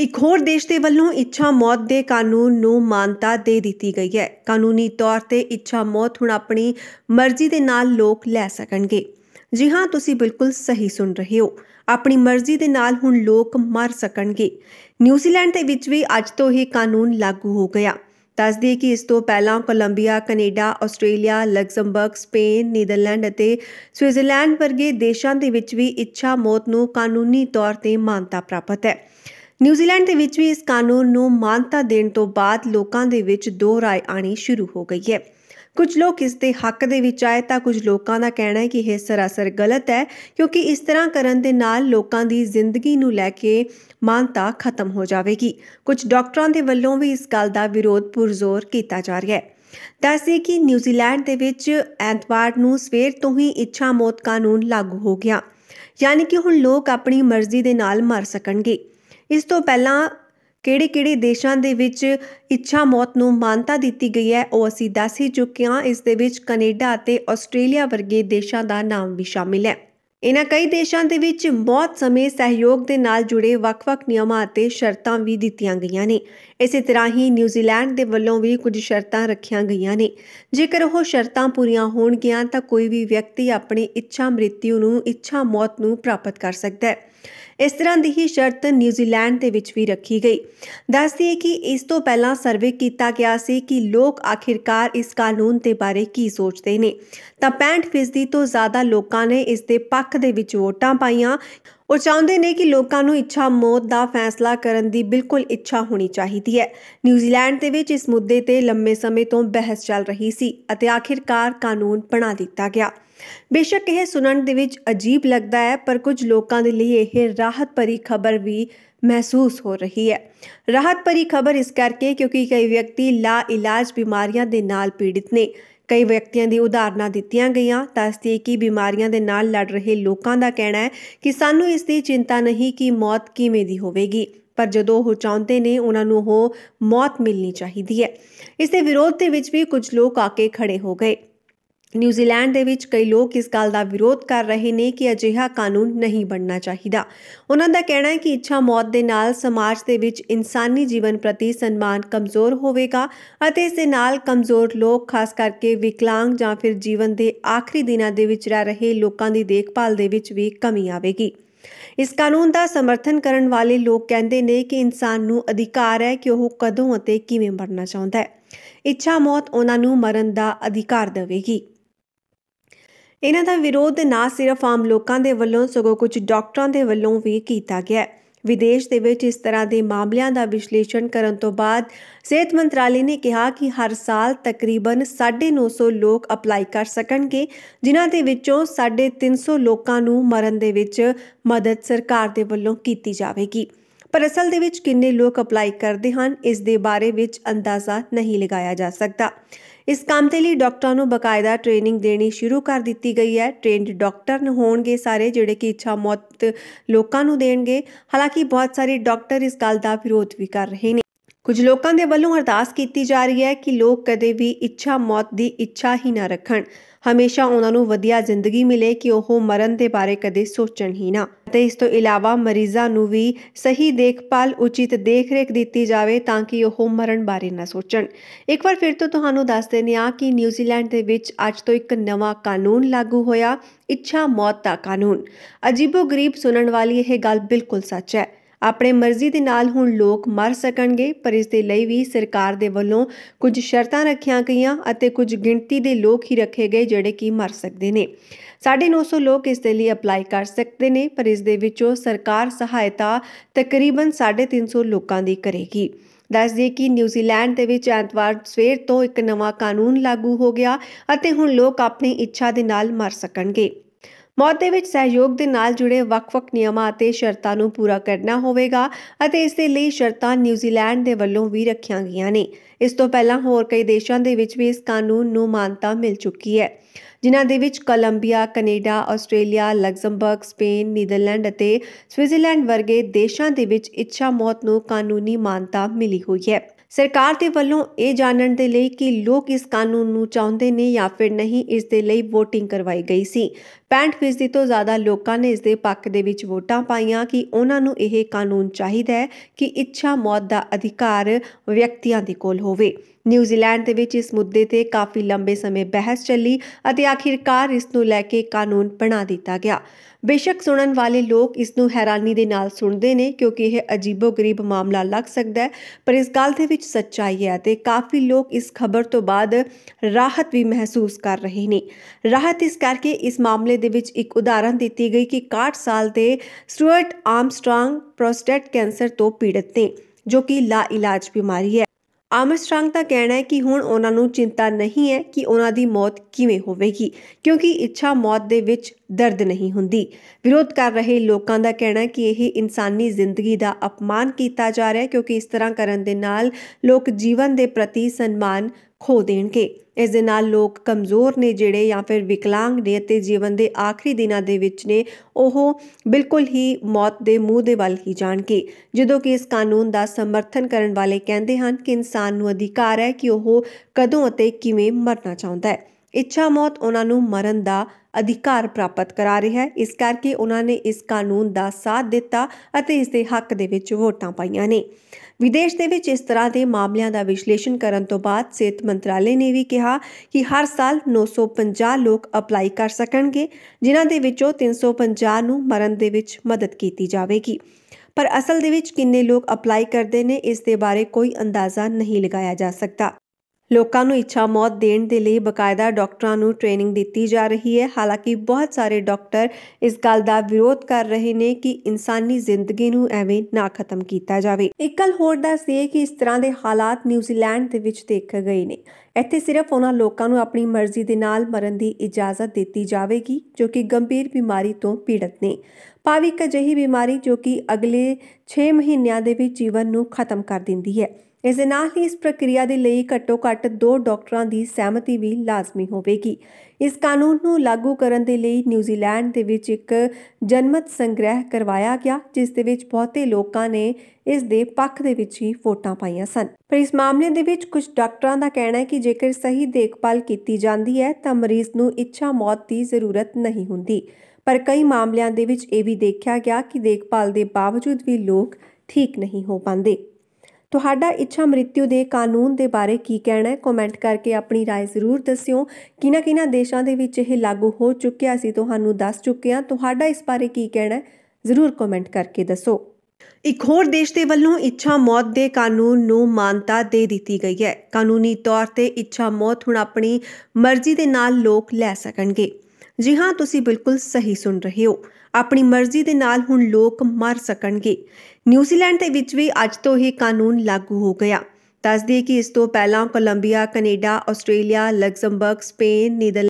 ਇੱਕ ਹੋਰ ਦੇਸ਼ ਦੇ ਵੱਲੋਂ ਇੱਛਾ ਮੌਤ ਦੇ ਕਾਨੂੰਨ ਨੂੰ ਮਾਨਤਾ ਦੇ ਦਿੱਤੀ ਗਈ ਹੈ ਕਾਨੂੰਨੀ ਤੌਰ ਤੇ ਇੱਛਾ ਮੌਤ ਹੁਣ ਆਪਣੀ ਮਰਜ਼ੀ ਦੇ ਨਾਲ ਲੋਕ ਲੈ ਸਕਣਗੇ ਜੀ ਹਾਂ ਤੁਸੀਂ ਬਿਲਕੁਲ ਸਹੀ ਸੁਣ ਰਹੇ ਹੋ ਆਪਣੀ ਮਰਜ਼ੀ ਦੇ ਨਾਲ ਹੁਣ ਲੋਕ ਮਰ ਸਕਣਗੇ ਨਿਊਜ਼ੀਲੈਂਡ ਦੇ ਵਿੱਚ ਵੀ ਅੱਜ ਤੋਂ ਹੀ ਕਾਨੂੰਨ ਲਾਗੂ ਹੋ ਗਿਆ ਦੱਸਦੇ ਕਿ ਇਸ ਤੋਂ ਪਹਿਲਾਂ Colombia Canada Australia Luxembourg Spain Netherland ਅਤੇ ਸਵਿਟਜ਼ਰਲੈਂਡ ਵਰਗੇ ਦੇਸ਼ਾਂ ਦੇ ਵਿੱਚ ਵੀ ਇੱਛਾ ਮੌਤ ਨੂੰ ਕਾਨੂੰਨੀ ਤੌਰ ਤੇ ਮਾਨਤਾ ਪ੍ਰਾਪਤ ਹੈ ਨਿਊਜ਼ੀਲੈਂਡ ਦੇ ਵਿੱਚ ਵੀ ਇਸ ਕਾਨੂੰਨ ਨੂੰ ਮਾਨਤਾ ਦੇਣ ਤੋਂ ਬਾਅਦ ਲੋਕਾਂ ਦੇ ਵਿੱਚ ਦੋ رائے ਆਣੀ ਸ਼ੁਰੂ ਹੋ ਗਈ ਹੈ ਕੁਝ ਲੋਕ ਇਸ ਦੇ ਹੱਕ ਦੇ ਵਿੱਚ ਆਏ ਤਾਂ ਕੁਝ ਲੋਕਾਂ ਦਾ ਕਹਿਣਾ ਹੈ ਕਿ ਇਹ ਸਰਾਸਰ ਗਲਤ ਹੈ ਕਿਉਂਕਿ ਇਸ ਤਰ੍ਹਾਂ ਕਰਨ ਦੇ ਨਾਲ ਲੋਕਾਂ ਦੀ ਜ਼ਿੰਦਗੀ ਨੂੰ ਲੈ ਕੇ ਮਾਨਤਾ ਖਤਮ ਹੋ ਜਾਵੇਗੀ ਕੁਝ ਡਾਕਟਰਾਂ ਦੇ ਵੱਲੋਂ ਵੀ ਇਸ ਗੱਲ ਦਾ ਵਿਰੋਧ ਪੁਰਜ਼ੋਰ ਕੀਤਾ ਜਾ ਰਿਹਾ ਹੈ ਦੱਸੇ ਕਿ ਨਿਊਜ਼ੀਲੈਂਡ ਦੇ ਵਿੱਚ ਐਂਤਵਾਰ ਨੂੰ ਸਵੇਰ ਤੋਂ ਹੀ ਇੱਛਾ ਮੌਤ ਕਾਨੂੰਨ ਲਾਗੂ ਹੋ ਗਿਆ ਯਾਨੀ ਕਿ ਹੁਣ ਲੋਕ ਆਪਣੀ ਮਰਜ਼ੀ ਦੇ ਨਾਲ ਮਰ ਸਕਣਗੇ ਇਸ ਤੋਂ ਪਹਿਲਾਂ ਕਿਹੜੇ ਕਿਹੜੇ ਦੇਸ਼ਾਂ ਦੇ ਵਿੱਚ ਇੱਛਾ ਮੌਤ ਨੂੰ ਮਾਨਤਾ ਦਿੱਤੀ ਗਈ ਹੈ ਉਹ ਅਸੀਂ ਦੱਸ ਹੀ ਚੁੱਕੇ ਹਾਂ ਇਸ ਦੇ ਵਿੱਚ ਕੈਨੇਡਾ ਅਤੇ ਆਸਟ੍ਰੇਲੀਆ ਵਰਗੇ ਦੇਸ਼ਾਂ ਦਾ ਨਾਮ ਵੀ ਸ਼ਾਮਿਲ ਹੈ ਇਹਨਾਂ ਕਈ ਦੇਸ਼ਾਂ ਦੇ ਵਿੱਚ ਮੌਤ ਸਮੇਂ ਸਹਿਯੋਗ ਦੇ ਨਾਲ ਜੁੜੇ ਵੱਖ-ਵੱਖ ਨਿਯਮਾਂ ਅਤੇ ਸ਼ਰਤਾਂ ਵੀ ਦਿੱਤੀਆਂ ਗਈਆਂ ਨੇ ਇਸੇ ਤਰ੍ਹਾਂ ਹੀ ਨਿਊਜ਼ੀਲੈਂਡ ਦੇ ਵੱਲੋਂ ਵੀ ਕੁਝ ਸ਼ਰਤਾਂ ਰੱਖੀਆਂ ਗਈਆਂ ਨੇ ਜੇਕਰ ਉਹ ਸ਼ਰਤਾਂ ਪੂਰੀਆਂ ਹੋਣਗੀਆਂ ਤਾਂ ਕੋਈ ਵੀ ਵਿਅਕਤੀ ਆਪਣੀ ਇੱਛਾ ਮ੍ਰਿਤਿਉ ਨੂੰ ਇੱਛਾ ਮੌਤ ਨੂੰ ਪ੍ਰਾਪਤ ਕਰ ਸਕਦਾ ਹੈ ਇਸ ਤਰ੍ਹਾਂ ਦੀ ਹੀ ਸ਼ਰਤ ਨਿਊਜ਼ੀਲੈਂਡ ਦੇ ਵਿੱਚ ਵੀ ਰੱਖੀ ਗਈ ਦੱਸਦੀ ਹੈ ਕਿ ਇਸ ਤੋਂ ਪਹਿਲਾਂ ਸਰਵੇ ਕੀਤਾ ਗਿਆ ਸੀ ਕਿ ਲੋਕ ਆਖਿਰਕਾਰ ਇਸ ਕਾਨੂੰਨ ਦੇ ਬਾਰੇ ਕੀ ਸੋਚਦੇ ਨੇ ਤਾਂ 65% ਤੋਂ ਜ਼ਿਆਦਾ ਲੋਕਾਂ ਨੇ ਇਸ ਦੇ ਪੱਖ ਦੇ ਵਿੱਚ ਵੋਟਾਂ ਪਾਈਆਂ ਉਹ ਚਾਹੁੰਦੇ ਨੇ ਕਿ ਲੋਕਾਂ ਨੂੰ ਇੱਛਾ ਮੌਤ ਦਾ ਫੈਸਲਾ ਕਰਨ ਦੀ ਬਿਲਕੁਲ ਇੱਛਾ ਹੋਣੀ ਚਾਹੀਦੀ ਹੈ ਨਿਊਜ਼ੀਲੈਂਡ ਦੇ ਵਿੱਚ ਇਸ ਮੁੱਦੇ ਤੇ ਲੰਮੇ ਸਮੇਂ ਤੋਂ ਬਹਿਸ ਚੱਲ ਰਹੀ ਸੀ ਅਤੇ ਆਖਿਰਕਾਰ ਕਾਨੂੰਨ ਬਣਾ ਦਿੱਤਾ ਗਿਆ ਬੇਸ਼ੱਕ ਇਹ ਸੁਣਨ ਦੇ ਵਿੱਚ ਅਜੀਬ ਲੱਗਦਾ ਹੈ ਪਰ ਕੁਝ ਲੋਕਾਂ ਦੇ ਲਈ ਇਹ ਰਾਹਤ ਭਰੀ ਖਬਰ ਵੀ ਮਹਿਸੂਸ ਹੋ ਰਹੀ ਹੈ ਰਾਹਤ ਭਰੀ ਖਬਰ ਇਸ ਕਰਕੇ ਕਿਉਂਕਿ ਕਈ ਵਿਅਕਤੀ ਲਾ ਇਲਾਜ ਬਿਮਾਰੀਆਂ ਦੇ ਨਾਲ ਪੀੜਿਤ ਨੇ ਕਈ ਵਿਅਕਤੀਆਂ ਦੀ ਉਦਾਹਰਨਾਂ ਦਿੱਤੀਆਂ ਗਈਆਂ ਦੱਸਦੀ ਹੈ ਕਿ ਬਿਮਾਰੀਆਂ ਦੇ ਨਾਲ ਲੜ ਰਹੇ ਲੋਕਾਂ ਦਾ ਕਹਿਣਾ ਹੈ ਕਿ ਸਾਨੂੰ ਇਸ ਦੀ ਚਿੰਤਾ ਨਹੀਂ ਕਿ ਮੌਤ ਕਿਵੇਂ ਦੀ ਹੋਵੇਗੀ ਪਰ ਜਦੋਂ ਉਹ ਚਾਹੁੰਦੇ ਨੇ ਉਹਨਾਂ ਨੂੰ ਉਹ ਮੌਤ ਮਿਲਣੀ ਚਾਹੀਦੀ ਹੈ ਇਸ ਦੇ ਵਿਰੋਧ ਦੇ ਵਿੱਚ ਵੀ ਕੁਝ ਲੋਕ ਆ ਕੇ ਖੜੇ ਹੋ ਗਏ ਨਿਊਜ਼ੀਲੈਂਡ ਦੇ ਵਿੱਚ ਕਈ ਲੋਕ ਇਸ ਗੱਲ ਦਾ ਵਿਰੋਧ ਕਰ ਰਹੇ ਨੇ ਕਿ ਅਜਿਹਾ ਕਾਨੂੰਨ ਨਹੀਂ ਬਣਨਾ ਚਾਹੀਦਾ ਉਹਨਾਂ ਦਾ ਕਹਿਣਾ ਹੈ ਕਿ ਇੱਛਾ ਮੌਤ ਦੇ ਨਾਲ ਸਮਾਜ ਦੇ ਵਿੱਚ ਇਨਸਾਨੀ ਜੀਵਨ ਪ੍ਰਤੀ ਸਨਮਾਨ ਕਮਜ਼ੋਰ ਹੋਵੇਗਾ ਅਤੇ ਇਸ ਦੇ ਨਾਲ ਕਮਜ਼ੋਰ ਲੋਕ ਖਾਸ ਕਰਕੇ ਵਿਕਲਾਂਗ ਜਾਂ ਫਿਰ ਜੀਵਨ ਦੇ ਆਖਰੀ ਦਿਨਾਂ ਦੇ ਵਿੱਚ ਰਹਿ ਰਹੇ ਲੋਕਾਂ ਦੀ ਦੇਖਭਾਲ ਦੇ ਵਿੱਚ ਵੀ ਕਮੀ ਆਵੇਗੀ ਇਸ ਕਾਨੂੰਨ ਦਾ ਸਮਰਥਨ ਕਰਨ ਵਾਲੇ ਲੋਕ ਕਹਿੰਦੇ ਨੇ ਕਿ ਇਨਸਾਨ ਨੂੰ ਅਧਿਕਾਰ ਹੈ ਕਿ ਉਹ ਕਦੋਂ ਅਤੇ ਕਿਵੇਂ ਮਰਨਾ ਚਾਹੁੰਦਾ ਹੈ ਇੱਛਾ ਮੌਤ ਉਹਨਾਂ ਨੂੰ ਮਰਨ ਦਾ ਅਧਿਕਾਰ ਦੇਵੇਗੀ ਇਹਨਾਂ ਦਾ ਵਿਰੋਧ ਨਾ ਸਿਰਫ ਆਮ ਲੋਕਾਂ ਦੇ ਵੱਲੋਂ ਸਗੋਂ ਕੁਝ ਡਾਕਟਰਾਂ ਦੇ ਵੱਲੋਂ ਵੀ ਕੀਤਾ ਗਿਆ ਹੈ ਵਿਦੇਸ਼ ਦੇ ਵਿੱਚ ਇਸ ਤਰ੍ਹਾਂ ਦੇ ਮਾਮਲਿਆਂ ਦਾ ਵਿਸ਼ਲੇਸ਼ਣ ਕਰਨ ਤੋਂ ਬਾਅਦ ਸਿਹਤ ਮੰਤਰਾਲੇ ਨੇ ਕਿਹਾ ਕਿ ਹਰ ਸਾਲ ਤਕਰੀਬਨ 950 ਲੋਕ ਅਪਲਾਈ ਕਰ ਸਕਣਗੇ ਜਿਨ੍ਹਾਂ ਦੇ ਵਿੱਚੋਂ 350 ਲੋਕਾਂ ਨੂੰ ਮਰਨ ਦੇ ਵਿੱਚ ਮਦਦ ਸਰਕਾਰ ਦੇ ਵੱਲੋਂ ਕੀਤੀ ਜਾਵੇਗੀ ਪਰ ਅਸਲ ਦੇ ਵਿੱਚ ਕਿੰਨੇ ਲੋਕ ਅਪਲਾਈ ਕਰਦੇ ਹਨ ਇਸ ਦੇ ਬਾਰੇ ਵਿੱਚ ਅੰਦਾਜ਼ਾ ਨਹੀਂ ਲਗਾਇਆ ਜਾ ਸਕਦਾ ਇਸ ਕੰਮ ਤੇ ਲਈ ਡਾਕਟਰਾਂ ਨੂੰ ਬਕਾਇਦਾ ਟ੍ਰੇਨਿੰਗ ਦੇਣੀ ਸ਼ੁਰੂ ਕਰ ਦਿੱਤੀ ਗਈ ਹੈ ਟ੍ਰੇਨਡ ਡਾਕਟਰ ਹੋਣਗੇ ਸਾਰੇ ਜਿਹੜੇ ਕਿ ਇੱਛਾ ਮੌਤ ਲੋਕਾਂ ਨੂੰ ਦੇਣਗੇ ਹਾਲਾਂਕਿ ਬਹੁਤ ਸਾਰੇ ਡਾਕਟਰ ਇਸ ਗੱਲ ਦਾ ਵਿਰੋਧ ਵੀ ਕਰ ਰਹੇ ਨੇ ਕੁਝ ਲੋਕਾਂ ਦੇ ਵੱਲੋਂ ਅਰਦਾਸ ਕੀਤੀ ਜਾ ਰਹੀ ਹੈ ਕਿ ਲੋਕ ਕਦੇ ਵੀ ਇੱਛਾ ਮੌਤ ਦੀ ਇੱਛਾ ਹੀ ਨਾ ਰੱਖਣ ਹਮੇਸ਼ਾ ਉਹਨਾਂ ਨੂੰ ਵਧੀਆ ਜ਼ਿੰਦਗੀ ਮਿਲੇ ਕਿ ਉਹ ਮਰਨ ਦੇ ਬਾਰੇ ਕਦੇ ਸੋਚਣ ਹੀ ਨਾ ਤੇ ਇਸ ਤੋਂ ਇਲਾਵਾ ਮਰੀਜ਼ਾਂ ਨੂੰ ਵੀ ਸਹੀ ਦੇਖਭਾਲ ਉਚਿਤ ਦੇਖਰੇਖ ਦਿੱਤੀ ਜਾਵੇ ਤਾਂ ਕਿ ਉਹ ਮਰਨ ਬਾਰੇ ਨਾ ਸੋਚਣ ਇੱਕ ਵਾਰ ਫਿਰ ਤੋਂ ਤੁਹਾਨੂੰ ਦੱਸ ਦਿੰਦੇ ਆ ਕਿ ਨਿਊਜ਼ੀਲੈਂਡ ਦੇ ਵਿੱਚ ਅੱਜ ਤੋਂ ਇੱਕ ਨਵਾਂ ਕਾਨੂੰਨ ਲਾਗੂ ਹੋਇਆ ਇੱਛਾ ਮੌਤ ਦਾ ਕਾਨੂੰਨ ਅਜੀਬੋ ਗਰੀਬ ਸੁਣਨ ਵਾਲੀ ਇਹ ਗੱਲ ਬਿਲਕੁਲ ਸੱਚ ਹੈ ਆਪਣੇ ਮਰਜ਼ੀ ਦੇ ਨਾਲ ਹੁਣ ਲੋਕ ਮਰ ਸਕਣਗੇ ਪਰ ਇਸ ਦੇ ਲਈ ਵੀ ਸਰਕਾਰ ਦੇ ਵੱਲੋਂ ਕੁਝ ਸ਼ਰਤਾਂ ਰੱਖੀਆਂ ਗਈਆਂ ਅਤੇ ਕੁਝ ਗਿਣਤੀ ਦੇ ਲੋਕ ਹੀ ਰੱਖੇ ਗਏ ਜਿਹੜੇ ਕਿ ਮਰ ਸਕਦੇ ਨੇ 950 ਲੋਕ ਇਸ ਦੇ ਲਈ ਅਪਲਾਈ ਕਰ ਸਕਦੇ ਨੇ ਪਰ ਇਸ ਦੇ ਵਿੱਚੋਂ ਸਰਕਾਰ ਸਹਾਇਤਾ ਤਕਰੀਬਨ 350 ਲੋਕਾਂ ਦੀ ਕਰੇਗੀ ਦੱਸ ਦਈਏ ਕਿ ਨਿਊਜ਼ੀਲੈਂਡ ਦੇ ਵਿੱਚ ਐਤਵਾਰ ਸਵੇਰ ਤੋਂ ਇੱਕ ਨਵਾਂ ਕਾਨੂੰਨ ਲਾਗੂ ਹੋ ਗਿਆ ਅਤੇ ਹੁਣ ਲੋਕ ਆਪਣੀ ਇੱਛਾ ਦੇ ਨਾਲ ਮਰ ਸਕਣਗੇ ਮੌਤ ਦੇ ਵਿੱਚ ਸਹਿਯੋਗ ਦੇ ਨਾਲ ਜੁੜੇ ਵੱਖ-ਵੱਖ ਨਿਯਮਾਂ ਅਤੇ ਸ਼ਰਤਾਂ ਨੂੰ ਪੂਰਾ ਕਰਨਾ ਹੋਵੇਗਾ ਅਤੇ ਇਸ ਦੇ ਲਈ ਸ਼ਰਤਾਂ ਨਿਊਜ਼ੀਲੈਂਡ ਦੇ ਵੱਲੋਂ ਵੀ ਰੱਖੀਆਂ ਗਈਆਂ ਨੇ ਇਸ ਤੋਂ ਪਹਿਲਾਂ ਹੋਰ ਕਈ ਦੇਸ਼ਾਂ ਦੇ ਵਿੱਚ ਵੀ ਇਸ ਕਾਨੂੰਨ ਨੂੰ ਮਾਨਤਾ ਮਿਲ ਚੁੱਕੀ ਹੈ ਜਿਨ੍ਹਾਂ ਦੇ ਵਿੱਚ Colombia Canada Australia Luxembourg Spain Netherland ਅਤੇ ਸਵਿਟਜ਼ਰਲੈਂਡ ਵਰਗੇ ਦੇਸ਼ਾਂ ਦੇ ਵਿੱਚ ਇੱਛਾ ਮੌਤ ਨੂੰ ਕਾਨੂੰਨੀ ਮਾਨਤਾ ਮਿਲੀ ਹੋਈ ਹੈ ਸਰਕਾਰ ਦੇ ਵੱਲੋਂ ਇਹ ਜਾਣਨ ਦੇ ਲਈ ਕਿ ਲੋਕ ਇਸ ਕਾਨੂੰਨ ਨੂੰ ਚਾਹੁੰਦੇ ਨੇ ਜਾਂ ਫਿਰ ਨਹੀਂ ਇਸ ਦੇ ਲਈ VOTING ਕਰਵਾਈ ਗਈ ਸੀ 65% ਤੋਂ ਜ਼ਿਆਦਾ ਲੋਕਾਂ ਨੇ ਇਸ ਦੇ ਪੱਖ ਦੇ ਵਿੱਚ ਵੋਟਾਂ ਪਾਈਆਂ ਕਿ ਉਹਨਾਂ ਨੂੰ ਇਹ ਕਾਨੂੰਨ ਚਾਹੀਦਾ ਹੈ ਕਿ ਇੱਛਾ ਮੌਤ ਦਾ ਅਧਿਕਾਰ ਵਿਅਕਤੀਆਂ ਦੇ ਕੋਲ ਹੋਵੇ ਨਿਊਜ਼ੀਲੈਂਡ ਦੇ ਵਿੱਚ ਇਸ ਮੁੱਦੇ ਤੇ ਕਾਫੀ ਲੰਬੇ ਸਮੇਂ ਬਹਿਸ ਚੱਲੀ ਅਤੇ ਆਖਿਰਕਾਰ ਇਸ ਨੂੰ ਲੈ ਕੇ ਕਾਨੂੰਨ ਬਣਾ ਦਿੱਤਾ ਗਿਆ ਬੇਸ਼ੱਕ ਸੁਣਨ ਵਾਲੇ ਲੋਕ ਇਸ ਨੂੰ ਹੈਰਾਨੀ ਦੇ ਨਾਲ ਸੁਣਦੇ ਨੇ ਕਿਉਂਕਿ ਇਹ ਅਜੀਬੋ-ਗਰੀਬ ਮਾਮਲਾ ਲੱਗ ਸਕਦਾ ਹੈ ਪਰ ਇਸ ਗੱਲ ਦੇ ਵਿੱਚ ਸੱਚਾਈ ਹੈ ਤੇ ਕਾਫੀ ਲੋਕ ਇਸ ਖਬਰ ਤੋਂ ਬਾਅਦ ਰਾਹਤ ਵੀ ਮਹਿਸੂਸ ਕਰ ਰਹੇ ਨੇ ਰਾਹਤ ਇਸ ਕਰਕੇ ਇਸ ਮਾਮਲੇ ਦੇ ਵਿੱਚ ਇੱਕ ਉਦਾਹਰਨ ਦਿੱਤੀ ਗਈ ਕਿ 61 ਸਾਲ ਦੇ ਸਟੂਅਰਟ ਆਰਮਸਟ੍ਰਾਂਗ ਪ੍ਰੋਸਟੇਟ ਕੈਂਸਰ ਤੋਂ ਪੀੜਤ ਨੇ ਜੋ ਕਿ ਲਾ ਇਲਾਜ ਬਿਮਾਰੀ ਹੈ ਆਮਸਟ੍ਰਾਂਗ ਦਾ ਕਹਿਣਾ ਹੈ ਕਿ ਹੁਣ ਉਹਨਾਂ ਨੂੰ ਚਿੰਤਾ ਨਹੀਂ ਹੈ ਕਿ ਉਹਨਾਂ ਦੀ ਮੌਤ ਕਿਵੇਂ ਹੋਵੇਗੀ ਕਿਉਂਕਿ ਇੱਛਾ ਮੌਤ ਦੇ ਵਿੱਚ ਦਰਦ ਨਹੀਂ ਹੁੰਦੀ ਵਿਰੋਧ ਕਰ ਰਹੇ ਲੋਕਾਂ ਦਾ ਕਹਿਣਾ ਹੈ ਕਿ ਇਹ ਇਨਸਾਨੀ ਜ਼ਿੰਦਗੀ ਦਾ ਅਪਮਾਨ ਕੀਤਾ ਜਾ ਰਿਹਾ ਹੈ ਕਿਉਂਕਿ ਇਸ ਤਰ੍ਹਾਂ ਕਰਨ ਦੇ ਨਾਲ ਲੋਕ ਜੀਵਨ ਦੇ ਪ੍ਰਤੀ ਸਨਮਾਨ ਖੋ ਦੇਣਗੇ ਇਸ ਦੇ ਨਾਲ ਲੋਕ ਕਮਜ਼ੋਰ ਨੇ ਜਿਹੜੇ ਜਾਂ ਫਿਰ ਵਿਕਲਾਂਗ ਨੇ ਅਤੇ ਜੀਵਨ ਦੇ ਆਖਰੀ ਦਿਨਾਂ ਦੇ ਵਿੱਚ ਨੇ ਉਹ ਬਿਲਕੁਲ ਹੀ ਮੌਤ ਦੇ ਮੂੰਹ ਦੇ ਵੱਲ ਹੀ ਜਾਣਗੇ ਜਦੋਂ ਕਿ ਇਸ ਕਾਨੂੰਨ ਦਾ ਸਮਰਥਨ ਕਰਨ ਵਾਲੇ ਕਹਿੰਦੇ ਹਨ ਕਿ ਇਨਸਾਨ ਨੂੰ ਅਧਿਕਾਰ ਹੈ ਕਿ ਉਹ ਕਦੋਂ ਅਤੇ ਕਿਵੇਂ ਮਰਨਾ ਚਾਹੁੰਦਾ ਹੈ ਇੱਛਾ ਮੌਤ ਉਹਨਾਂ ਨੂੰ ਮਰਨ ਦਾ ਅਧਿਕਾਰ ਪ੍ਰਾਪਤ ਕਰਾ ਰਿਹਾ ਹੈ ਇਸ ਕਰਕੇ ਉਹਨਾਂ ਨੇ ਇਸ ਕਾਨੂੰਨ ਦਾ ਸਾਥ ਦਿੱਤਾ ਅਤੇ ਇਸ ਦੇ ਹੱਕ ਦੇ ਵਿੱਚ ਵੋਟਾਂ ਪਾਈਆਂ ਨੇ ਵਿਦੇਸ਼ ਦੇ ਵਿੱਚ ਇਸ ਤਰ੍ਹਾਂ ਦੇ ਮਾਮਲਿਆਂ ਦਾ ਵਿਸ਼ਲੇਸ਼ਣ ਕਰਨ ਤੋਂ ਬਾਅਦ ਸਿਹਤ ਮੰਤਰਾਲੇ ਨੇ ਵੀ ਕਿਹਾ ਕਿ ਹਰ ਸਾਲ 950 ਲੋਕ ਅਪਲਾਈ ਕਰ ਸਕਣਗੇ ਜਿਨ੍ਹਾਂ ਦੇ ਵਿੱਚੋਂ 350 ਨੂੰ ਮਰਨ ਦੇ ਵਿੱਚ ਮਦਦ ਕੀਤੀ ਜਾਵੇਗੀ ਪਰ ਅਸਲ ਦੇ ਵਿੱਚ ਕਿੰਨੇ ਲੋਕ ਅਪਲਾਈ ਕਰਦੇ ਨੇ ਇਸ ਦੇ ਬਾਰੇ ਕੋਈ ਅੰਦਾਜ਼ਾ ਨਹੀਂ ਲਗਾਇਆ ਜਾ ਸਕਦਾ ਲੋਕਾਂ ਨੂੰ ਇੱਛਾ ਮੌਤ ਦੇਣ ਦੇ ਲਈ ਬਕਾਇਦਾ ਡਾਕਟਰਾਂ ਨੂੰ ਟ੍ਰੇਨਿੰਗ ਦਿੱਤੀ ਜਾ ਰਹੀ ਹੈ ਹਾਲਾਂਕਿ ਬਹੁਤ ਸਾਰੇ ਡਾਕਟਰ ਇਸ ਗੱਲ ਦਾ ਵਿਰੋਧ ਕਰ ਰਹੇ ਨੇ ਕਿ ਇਨਸਾਨੀ ਜ਼ਿੰਦਗੀ ਨੂੰ ਐਵੇਂ ਨਾ ਖਤਮ ਕੀਤਾ ਜਾਵੇ ਇਕਲ ਹੋਰ ਸੇ ਕਿ ਇਸ ਤਰ੍ਹਾਂ ਦੇ ਹਾਲਾਤ ਨਿਊਜ਼ੀਲੈਂਡ ਦੇ ਵਿੱਚ ਦੇਖੇ ਗਏ ਨੇ ਇੱਥੇ ਸਿਰਫ ਉਹਨਾਂ ਲੋਕਾਂ ਨੂੰ ਆਪਣੀ ਮਰਜ਼ੀ ਦੇ ਨਾਲ ਮਰਨ ਦੀ ਇਜਾਜ਼ਤ ਦਿੱਤੀ ਜਾਵੇਗੀ ਜੋ ਕਿ ਗੰਭੀਰ ਬਿਮਾਰੀ ਤੋਂ ਪੀੜਤ ਨੇ ਪਾਵਿਕ ਜਹੀ ਅਜਿਹੀ ਬਿਮਾਰੀ ਜੋ ਕਿ ਅਗਲੇ 6 ਮਹੀਨਿਆਂ ਦੇ ਵਿੱਚ ਜੀਵਨ ਨੂੰ ਖਤਮ ਕਰ ਦਿੰਦੀ ਹੈ ਇਸ ਦੇ ਨਾਲ ਹੀ ਇਸ ਪ੍ਰਕਿਰਿਆ ਦੇ ਲਈ ਘੱਟੋ-ਘੱਟ ਦੋ ਡਾਕਟਰਾਂ ਦੀ ਸਹਿਮਤੀ ਵੀ ਲਾਜ਼ਮੀ ਹੋਵੇਗੀ ਇਸ ਕਾਨੂੰਨ ਨੂੰ ਲਾਗੂ ਕਰਨ ਦੇ ਲਈ ਨਿਊਜ਼ੀਲੈਂਡ ਦੇ ਵਿੱਚ ਇੱਕ ਜਨਮਤ ਸੰਗ੍ਰਹਿ ਕਰਵਾਇਆ ਗਿਆ ਜਿਸ ਦੇ ਵਿੱਚ ਬਹੁਤੇ ਲੋਕਾਂ ਨੇ ਇਸ ਦੇ ਪੱਖ ਦੇ ਵਿੱਚ ਹੀ ਵੋਟਾਂ ਪਾਈਆਂ ਸਨ ਪਰ ਇਸ ਮਾਮਲੇ ਦੇ ਵਿੱਚ ਕੁਝ ਡਾਕਟਰਾਂ ਦਾ ਕਹਿਣਾ ਹੈ ਕਿ ਜੇਕਰ ਸਹੀ ਦੇਖਭਾਲ ਕੀਤੀ ਜਾਂਦੀ ਹੈ ਤਾਂ ਮਰੀਜ਼ ਨੂੰ ਇੱਛਾ ਮੌਤ ਦੀ ਜ਼ਰੂਰਤ ਨਹੀਂ ਹੁੰਦੀ ਪਰ ਕਈ ਮਾਮਲਿਆਂ ਦੇ ਵਿੱਚ ਇਹ ਵੀ ਦੇਖਿਆ ਗਿਆ ਕਿ ਦੇਖਭਾਲ ਦੇ ਬਾਵਜੂਦ ਵੀ ਲੋਕ ਠੀਕ ਨਹੀਂ ਹੋ ਪਾਉਂਦੇ ਤੁਹਾਡਾ ਇੱਛਾ ਮ੍ਰਿਤਿਉ ਦੇ ਕਾਨੂੰਨ ਦੇ ਬਾਰੇ ਕੀ ਕਹਿਣਾ ਹੈ ਕਮੈਂਟ ਕਰਕੇ ਆਪਣੀ رائے ਜ਼ਰੂਰ ਦੱਸਿਓ ਕਿਨਾਂ ਕਿਨਾਂ ਦੇਸ਼ਾਂ ਦੇ ਵਿੱਚ ਇਹ ਲਾਗੂ ਹੋ ਚੁੱਕਿਆ ਸੀ ਤੁਹਾਨੂੰ ਦੱਸ ਚੁੱਕੇ ਹਾਂ ਤੁਹਾਡਾ ਇਸ ਬਾਰੇ ਕੀ ਕਹਿਣਾ ਹੈ ਜ਼ਰੂਰ ਕਮੈਂਟ ਕਰਕੇ ਦੱਸੋ ਇੱਕ ਹੋਰ ਦੇਸ਼ ਦੇ ਵੱਲੋਂ ਇੱਛਾ ਮੌਤ ਦੇ ਕਾਨੂੰਨ ਨੂੰ ਮਾਨਤਾ ਦੇ ਦਿੱਤੀ ਗਈ ਹੈ ਕਾਨੂੰਨੀ ਤੌਰ ਤੇ ਇੱਛਾ ਮੌਤ ਹੁਣ ਆਪਣੀ ਮਰਜ਼ੀ ਦੇ ਨਾਲ ਲੋਕ ਲੈ ਸਕਣਗੇ ਜੀ ਹਾਂ ਤੁਸੀਂ ਬਿਲਕੁਲ ਸਹੀ ਸੁਣ ਰਹੇ ਹੋ ਆਪਣੀ ਮਰਜ਼ੀ ਦੇ ਨਾਲ ਹੁਣ ਲੋਕ ਮਰ ਸਕਣਗੇ ਨਿਊਜ਼ੀਲੈਂਡ ਦੇ ਵਿੱਚ ਵੀ ਅੱਜ ਤੋਂ ਹੀ ਕਾਨੂੰਨ ਲਾਗੂ ਹੋ ਗਿਆ ਦੱਸਦੇ ਕਿ ਇਸ ਤੋਂ ਪਹਿਲਾਂ Colombia Canada Australia Luxembourg Spain Netherland